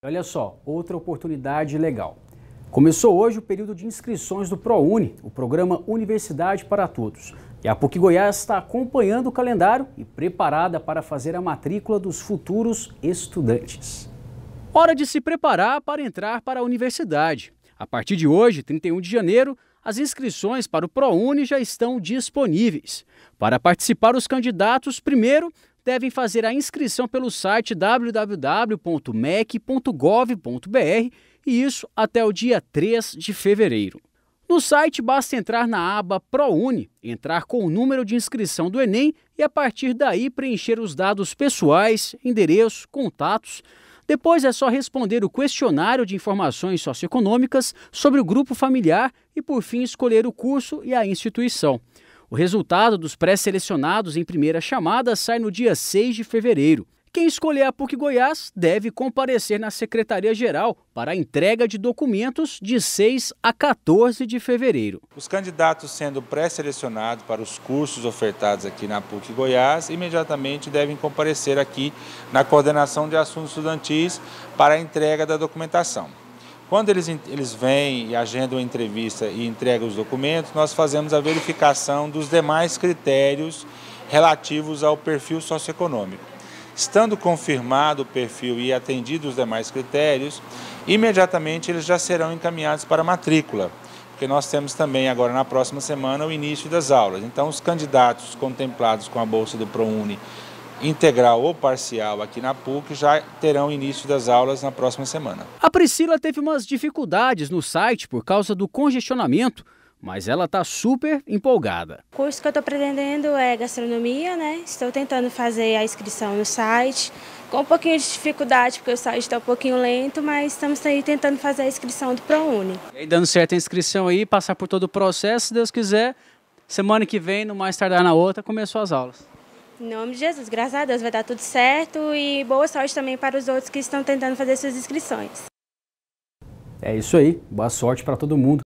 Olha só, outra oportunidade legal. Começou hoje o período de inscrições do ProUni, o programa Universidade para Todos. E a PUC Goiás está acompanhando o calendário e preparada para fazer a matrícula dos futuros estudantes. Hora de se preparar para entrar para a universidade. A partir de hoje, 31 de janeiro, as inscrições para o ProUni já estão disponíveis. Para participar, os candidatos primeiro devem fazer a inscrição pelo site www.mec.gov.br e isso até o dia 3 de fevereiro. No site basta entrar na aba ProUni, entrar com o número de inscrição do Enem e a partir daí preencher os dados pessoais, endereço, contatos. Depois é só responder o questionário de informações socioeconômicas sobre o grupo familiar e por fim escolher o curso e a instituição. O resultado dos pré-selecionados em primeira chamada sai no dia 6 de fevereiro. Quem escolher a PUC Goiás deve comparecer na Secretaria-Geral para a entrega de documentos de 6 a 14 de fevereiro. Os candidatos sendo pré-selecionados para os cursos ofertados aqui na PUC Goiás, imediatamente devem comparecer aqui na Coordenação de Assuntos Estudantis para a entrega da documentação. Quando eles, eles vêm e agendam a entrevista e entregam os documentos, nós fazemos a verificação dos demais critérios relativos ao perfil socioeconômico. Estando confirmado o perfil e atendidos os demais critérios, imediatamente eles já serão encaminhados para a matrícula, porque nós temos também agora na próxima semana o início das aulas. Então, os candidatos contemplados com a bolsa do ProUni integral ou parcial aqui na PUC já terão início das aulas na próxima semana. A Priscila teve umas dificuldades no site por causa do congestionamento, mas ela está super empolgada. O curso que eu estou pretendendo é gastronomia, né? Estou tentando fazer a inscrição no site, com um pouquinho de dificuldade, porque o site está um pouquinho lento, mas estamos aí tentando fazer a inscrição do ProUni. E dando dando certa inscrição aí, passar por todo o processo, se Deus quiser, semana que vem, no mais tardar na outra, começou as aulas. Em nome de Jesus, graças a Deus, vai dar tudo certo e boa sorte também para os outros que estão tentando fazer suas inscrições. É isso aí, boa sorte para todo mundo.